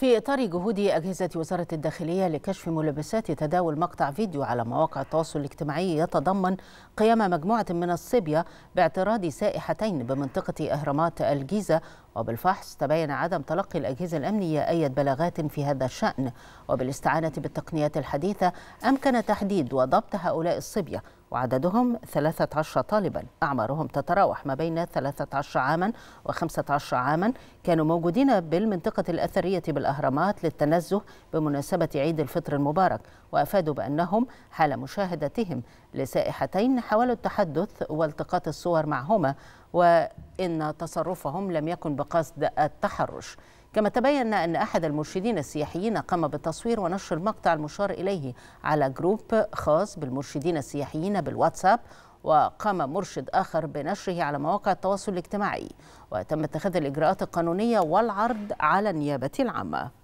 في إطار جهود أجهزة وزارة الداخلية لكشف ملابسات تداول مقطع فيديو على مواقع التواصل الاجتماعي يتضمن قيام مجموعة من الصبية باعتراض سائحتين بمنطقة أهرامات الجيزة وبالفحص تبين عدم تلقي الأجهزة الأمنية أي بلاغات في هذا الشأن وبالاستعانة بالتقنيات الحديثة أمكن تحديد وضبط هؤلاء الصبية وعددهم 13 طالبا أعمارهم تتراوح ما بين 13 عاما و15 عاما كانوا موجودين بالمنطقة الأثرية بالأهرامات للتنزه بمناسبة عيد الفطر المبارك وأفادوا بأنهم حال مشاهدتهم لسائحتين حاولوا التحدث والتقاط الصور معهما وإن تصرفهم لم يكن بقصد التحرش كما تبين أن أحد المرشدين السياحيين قام بتصوير ونشر المقطع المشار إليه على جروب خاص بالمرشدين السياحيين بالواتساب وقام مرشد آخر بنشره على مواقع التواصل الاجتماعي وتم اتخاذ الإجراءات القانونية والعرض على النيابة العامة